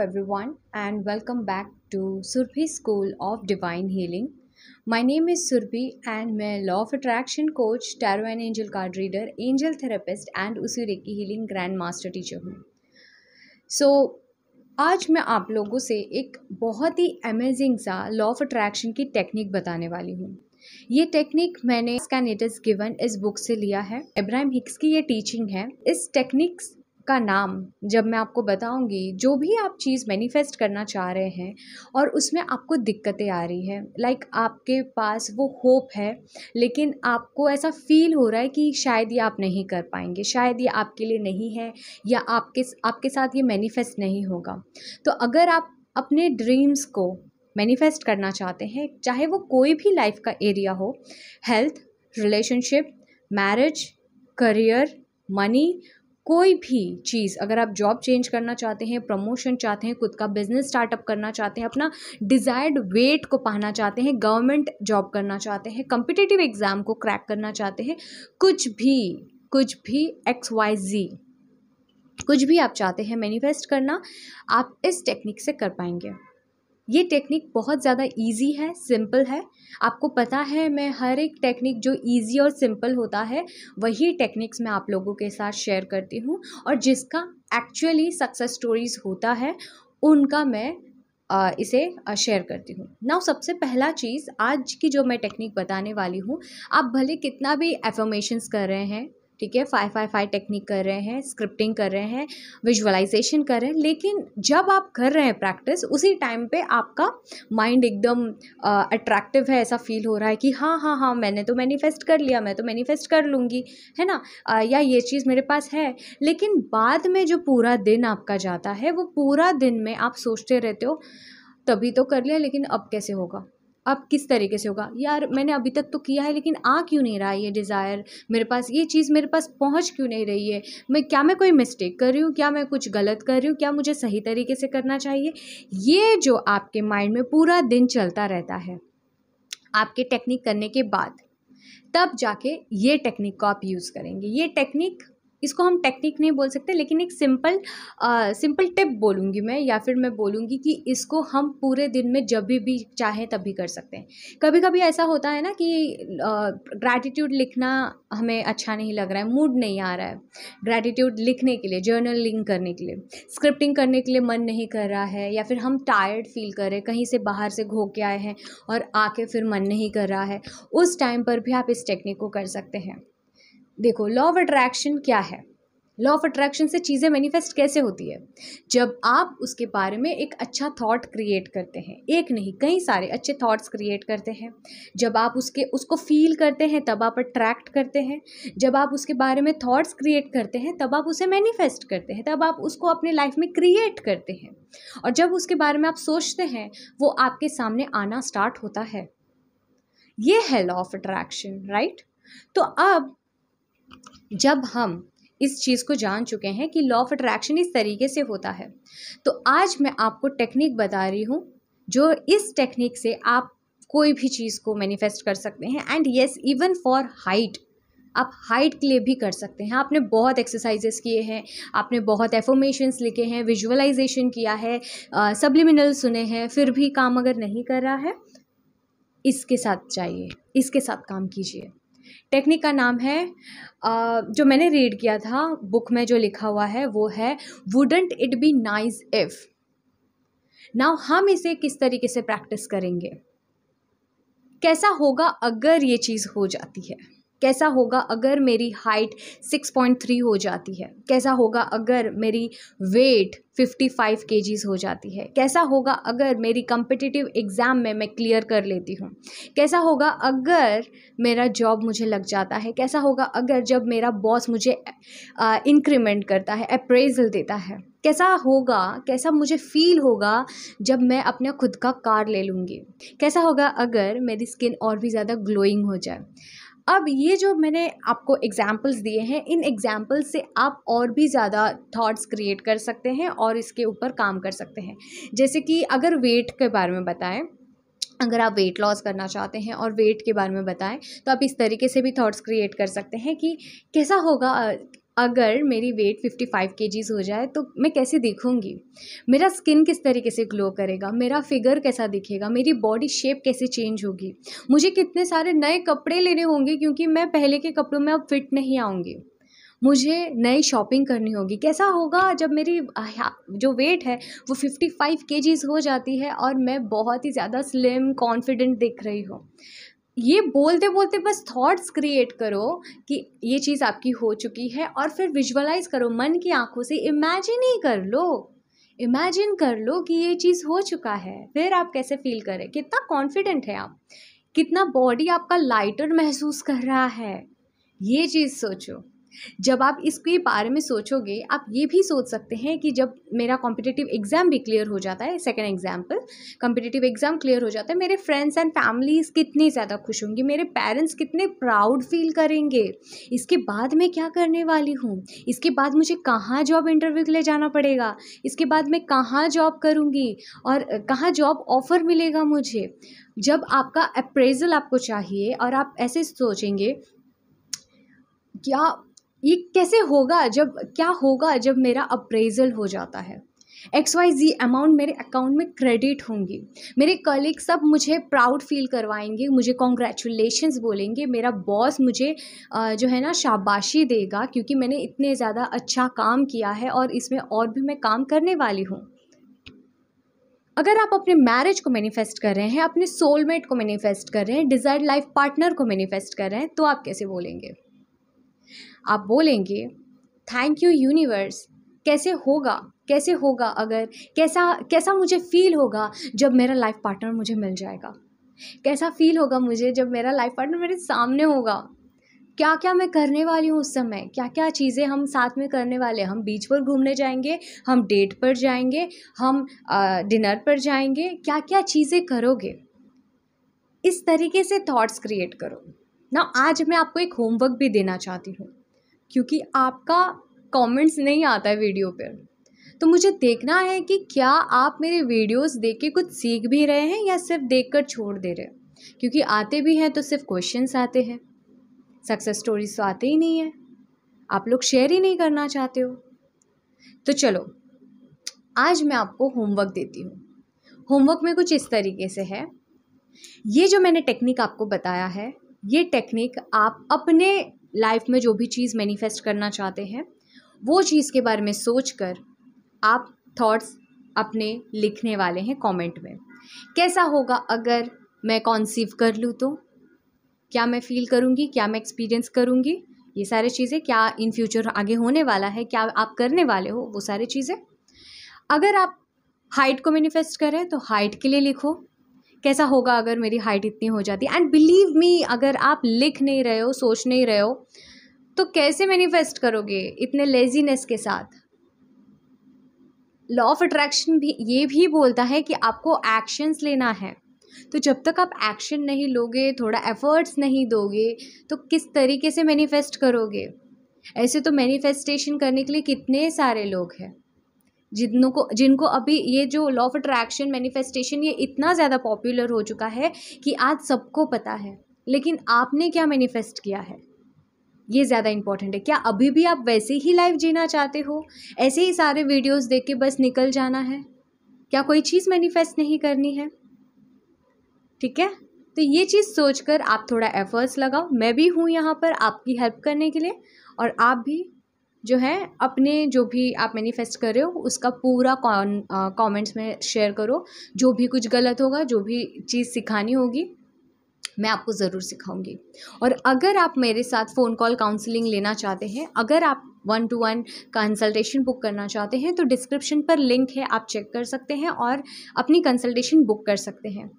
everyone, and welcome back to Surbhi School of Divine Healing. My name is Surbhi, and मैं law of attraction coach, tarot and angel card reader, angel therapist and उसी reiki healing grand master teacher हूँ So आज मैं आप लोगों से एक बहुत ही अमेजिंग सा लॉ ऑफ अट्रैक्शन की टेक्निक बताने वाली हूँ ये टेक्निक मैंने स्कैन इट इज गिवन इस बुक से लिया है इब्राहिम हिक्स की ये टीचिंग है इस टेक्निक्स का नाम जब मैं आपको बताऊंगी जो भी आप चीज़ मैनिफेस्ट करना चाह रहे हैं और उसमें आपको दिक्कतें आ रही हैं लाइक like आपके पास वो होप है लेकिन आपको ऐसा फील हो रहा है कि शायद ये आप नहीं कर पाएंगे शायद ये आपके लिए नहीं है या आपके आपके साथ ये मैनिफेस्ट नहीं होगा तो अगर आप अपने ड्रीम्स को मैनिफेस्ट करना चाहते हैं चाहे वो कोई भी लाइफ का एरिया हो health relationship marriage career money कोई भी चीज़ अगर आप जॉब चेंज करना चाहते हैं प्रमोशन चाहते हैं खुद का बिजनेस स्टार्टअप करना चाहते हैं अपना डिज़ायर्ड वेट को पाना चाहते हैं गवर्नमेंट जॉब करना चाहते हैं कम्पिटिटिव एग्ज़ाम को क्रैक करना चाहते हैं कुछ भी कुछ भी एक्स वाई जी कुछ भी आप चाहते हैं मैनिफेस्ट करना आप इस टेक्निक से कर पाएंगे ये टेक्निक बहुत ज़्यादा ईज़ी है सिंपल है आपको पता है मैं हर एक टेक्निक जो ईज़ी और सिंपल होता है वही टेक्निक्स मैं आप लोगों के साथ शेयर करती हूँ और जिसका एक्चुअली सक्सेस स्टोरीज़ होता है उनका मैं इसे शेयर करती हूँ नाउ सबसे पहला चीज़ आज की जो मैं टेक्निक बताने वाली हूँ आप भले कितना भी एफर्मेशंस कर रहे हैं ठीक है फाइव फाइव फाइव टेक्निक कर रहे हैं स्क्रिप्टिंग कर रहे हैं विजुअलाइजेशन कर रहे हैं लेकिन जब आप कर रहे हैं प्रैक्टिस उसी टाइम पे आपका माइंड एकदम अट्रैक्टिव है ऐसा फील हो रहा है कि हाँ हाँ हाँ मैंने तो मैनिफेस्ट कर लिया मैं तो मैनिफेस्ट कर लूँगी है ना आ, या ये चीज़ मेरे पास है लेकिन बाद में जो पूरा दिन आपका जाता है वो पूरा दिन में आप सोचते रहते हो तभी तो कर लिया लेकिन अब कैसे होगा अब किस तरीके से होगा यार मैंने अभी तक तो किया है लेकिन आ क्यों नहीं रहा ये डिज़ायर मेरे पास ये चीज़ मेरे पास पहुँच क्यों नहीं रही है मैं क्या मैं कोई मिस्टेक कर रही हूँ क्या मैं कुछ गलत कर रही हूँ क्या मुझे सही तरीके से करना चाहिए ये जो आपके माइंड में पूरा दिन चलता रहता है आपके टेक्निक करने के बाद तब जाके ये टेक्निक को आप यूज़ करेंगे ये टेक्निक इसको हम टेक्निक नहीं बोल सकते लेकिन एक सिंपल सिंपल टिप बोलूँगी मैं या फिर मैं बोलूँगी कि इसको हम पूरे दिन में जब भी, भी चाहें तभी कर सकते हैं कभी कभी ऐसा होता है ना कि ग्रैटिट्यूड लिखना हमें अच्छा नहीं लग रहा है मूड नहीं आ रहा है ग्रैटिट्यूड लिखने के लिए जर्नलिंग करने के लिए स्क्रिप्टिंग करने के लिए मन नहीं कर रहा है या फिर हम टायर्ड फील कर रहे हैं कहीं से बाहर से घो के आए हैं और आके फिर मन नहीं कर रहा है उस टाइम पर भी आप इस टेक्निक को कर सकते हैं देखो लॉ ऑफ अट्रैक्शन क्या है लॉ ऑफ अट्रैक्शन से चीज़ें मैनिफेस्ट कैसे होती है जब आप उसके बारे में एक अच्छा थॉट क्रिएट करते हैं एक नहीं कई सारे अच्छे थॉट्स क्रिएट करते हैं जब आप उसके उसको फील करते हैं तब आप अट्रैक्ट करते हैं जब आप उसके बारे में थॉट्स क्रिएट करते हैं तब आप उसे मैनिफेस्ट करते हैं तब आप उसको अपने लाइफ में क्रिएट करते हैं और जब उसके बारे में आप सोचते हैं वो आपके सामने आना स्टार्ट होता है ये है लॉ ऑफ अट्रैक्शन राइट तो अब जब हम इस चीज़ को जान चुके हैं कि लॉ ऑफ अट्रैक्शन इस तरीके से होता है तो आज मैं आपको टेक्निक बता रही हूँ जो इस टेक्निक से आप कोई भी चीज़ को मैनिफेस्ट कर सकते हैं and yes even for height आप हाइट के लिए भी कर सकते हैं आपने बहुत एक्सरसाइजेस किए हैं आपने बहुत एफोमेशंस लिखे हैं विजुअलाइजेशन किया है सब्लिमिनल सुने हैं फिर भी काम अगर नहीं कर रहा है इसके साथ जाइए इसके साथ काम कीजिए टेक्निक का नाम है जो मैंने रीड किया था बुक में जो लिखा हुआ है वो है wouldn't it be nice if now हम इसे किस तरीके से प्रैक्टिस करेंगे कैसा होगा अगर ये चीज़ हो जाती है कैसा होगा अगर मेरी हाइट सिक्स पॉइंट थ्री हो जाती है कैसा होगा अगर मेरी वेट फिफ्टी फाइव के हो जाती है कैसा होगा अगर मेरी कम्पिटिटिव एग्ज़ाम में मैं क्लियर कर लेती हूँ कैसा होगा अगर मेरा जॉब मुझे लग जाता है कैसा होगा अगर जब मेरा बॉस मुझे इंक्रीमेंट करता है अप्रेजल देता है कैसा होगा कैसा मुझे फील होगा जब मैं अपने खुद का कार ले लूँगी कैसा होगा अगर मेरी स्किन और भी ज़्यादा ग्लोइंग हो जाए अब ये जो मैंने आपको एग्जाम्पल्स दिए हैं इन एग्जाम्पल्स से आप और भी ज़्यादा थॉट्स क्रिएट कर सकते हैं और इसके ऊपर काम कर सकते हैं जैसे कि अगर वेट के बारे में बताएं अगर आप वेट लॉस करना चाहते हैं और वेट के बारे में बताएं तो आप इस तरीके से भी थॉट्स क्रिएट कर सकते हैं कि कैसा होगा अगर मेरी वेट 55 केजीज़ हो जाए तो मैं कैसे दिखूँगी मेरा स्किन किस तरीके से ग्लो करेगा मेरा फिगर कैसा दिखेगा मेरी बॉडी शेप कैसे चेंज होगी मुझे कितने सारे नए कपड़े लेने होंगे क्योंकि मैं पहले के कपड़ों में अब फिट नहीं आऊँगी मुझे नई शॉपिंग करनी होगी कैसा होगा जब मेरी जो वेट है वो 55 फाइव हो जाती है और मैं बहुत ही ज़्यादा स्लिम कॉन्फिडेंट दिख रही हूँ ये बोलते बोलते बस थॉट्स क्रिएट करो कि ये चीज़ आपकी हो चुकी है और फिर विजुअलाइज करो मन की आंखों से इमेजिन ही कर लो इमेजिन कर लो कि ये चीज़ हो चुका है फिर आप कैसे फील करें कितना कॉन्फिडेंट है आप कितना बॉडी आपका लाइटर महसूस कर रहा है ये चीज़ सोचो जब आप इसके बारे में सोचोगे आप ये भी सोच सकते हैं कि जब मेरा कॉम्पिटेटिव एग्ज़ाम भी क्लियर हो जाता है second example competitive exam clear हो जाता है मेरे फ्रेंड्स एंड फैमिलीज़ कितनी ज़्यादा खुश होंगी मेरे पेरेंट्स कितने प्राउड फील करेंगे इसके बाद मैं क्या करने वाली हूँ इसके बाद मुझे कहाँ जॉब इंटरव्यू के लिए जाना पड़ेगा इसके बाद मैं कहाँ जॉब करूँगी और कहाँ जॉब ऑफ़र मिलेगा मुझे जब आपका अप्रेजल आपको चाहिए और आप ऐसे सोचेंगे क्या ये कैसे होगा जब क्या होगा जब मेरा अप्रेजल हो जाता है एक्स वाई जी अमाउंट मेरे अकाउंट में क्रेडिट होंगी मेरे कलीग सब मुझे प्राउड फील करवाएंगे मुझे कॉन्ग्रेचुलेशंस बोलेंगे मेरा बॉस मुझे जो है ना शाबाशी देगा क्योंकि मैंने इतने ज़्यादा अच्छा काम किया है और इसमें और भी मैं काम करने वाली हूँ अगर आप अपने मैरिज को मैनिफेस्ट कर रहे हैं अपने सोलमेट को मैनिफेस्ट कर रहे हैं डिज़ायर्ड लाइफ पार्टनर को मैनिफेस्ट कर रहे हैं तो आप कैसे बोलेंगे आप बोलेंगे थैंक यू यूनिवर्स कैसे होगा कैसे होगा अगर कैसा कैसा मुझे फ़ील होगा जब मेरा लाइफ पार्टनर मुझे मिल जाएगा कैसा फ़ील होगा मुझे जब मेरा लाइफ पार्टनर मेरे सामने होगा क्या क्या मैं करने वाली हूँ उस समय क्या क्या चीज़ें हम साथ में करने वाले हम बीच पर घूमने जाएंगे हम डेट पर जाएंगे हम डिनर पर जाएंगे क्या क्या चीज़ें करोगे इस तरीके से थॉट्स क्रिएट करो ना आज मैं आपको एक होमवर्क भी देना चाहती हूँ क्योंकि आपका कमेंट्स नहीं आता है वीडियो पर तो मुझे देखना है कि क्या आप मेरे वीडियोस देख के कुछ सीख भी रहे हैं या सिर्फ देख कर छोड़ दे रहे हैं क्योंकि आते भी हैं तो सिर्फ क्वेश्चंस आते हैं सक्सेस स्टोरीज तो आते ही नहीं हैं आप लोग शेयर ही नहीं करना चाहते हो तो चलो आज मैं आपको होमवर्क देती हूँ होमवर्क में कुछ इस तरीके से है ये जो मैंने टेक्निक आपको बताया है ये टेक्निक आप अपने लाइफ में जो भी चीज़ मैनिफेस्ट करना चाहते हैं वो चीज़ के बारे में सोच कर आप थॉट्स अपने लिखने वाले हैं कमेंट में कैसा होगा अगर मैं कॉन्सीव कर लूँ तो क्या मैं फील करूँगी क्या मैं एक्सपीरियंस करूँगी ये सारी चीज़ें क्या इन फ्यूचर आगे होने वाला है क्या आप करने वाले हो वो सारी चीज़ें अगर आप हाइट को मैनिफेस्ट करें तो हाइट के लिए लिखो कैसा होगा अगर मेरी हाइट इतनी हो जाती एंड बिलीव मी अगर आप लिख नहीं रहे हो सोच नहीं रहे हो तो कैसे मैनिफेस्ट करोगे इतने लेजीनेस के साथ लॉ ऑफ अट्रैक्शन भी ये भी बोलता है कि आपको एक्शंस लेना है तो जब तक आप एक्शन नहीं लोगे थोड़ा एफर्ट्स नहीं दोगे तो किस तरीके से मैनिफेस्ट करोगे ऐसे तो मैनिफेस्टेशन करने के लिए कितने सारे लोग हैं जिनों को जिनको अभी ये जो लॉ ऑफ अट्रैक्शन मैनिफेस्टेशन ये इतना ज़्यादा पॉपुलर हो चुका है कि आज सबको पता है लेकिन आपने क्या मैनिफेस्ट किया है ये ज़्यादा इंपॉर्टेंट है क्या अभी भी आप वैसे ही लाइफ जीना चाहते हो ऐसे ही सारे वीडियोस देख के बस निकल जाना है क्या कोई चीज़ मैनिफेस्ट नहीं करनी है ठीक है तो ये चीज़ सोचकर आप थोड़ा एफर्ट्स लगाओ मैं भी हूँ यहाँ पर आपकी हेल्प करने के लिए और आप भी जो है अपने जो भी आप मैनिफेस्ट कर रहे हो उसका पूरा कमेंट्स में शेयर करो जो भी कुछ गलत होगा जो भी चीज़ सिखानी होगी मैं आपको ज़रूर सिखाऊंगी और अगर आप मेरे साथ फ़ोन कॉल काउंसलिंग लेना चाहते हैं अगर आप one to one consultation book करना चाहते हैं तो डिस्क्रिप्शन पर लिंक है आप चेक कर सकते हैं और अपनी कंसल्टेशन बुक कर सकते हैं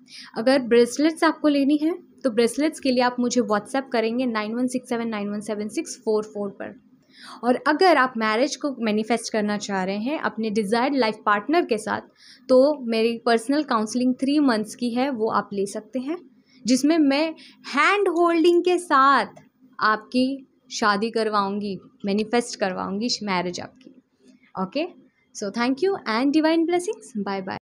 अगर ब्रेसलेट्स आपको लेनी है तो ब्रेसलेट्स के लिए आप मुझे व्हाट्सएप करेंगे nine one six seven nine one seven six four four पर और अगर आप मैरिज को मैनिफेस्ट करना चाह रहे हैं अपने डिज़ायर्ड लाइफ पार्टनर के साथ तो मेरी पर्सनल काउंसलिंग थ्री मंथ्स की है वो आप ले सकते हैं जिसमें मैं हैंड होल्डिंग के साथ आपकी शादी करवाऊंगी मैनिफेस्ट करवाऊंगी मैरिज आपकी okay so thank you and divine blessings bye bye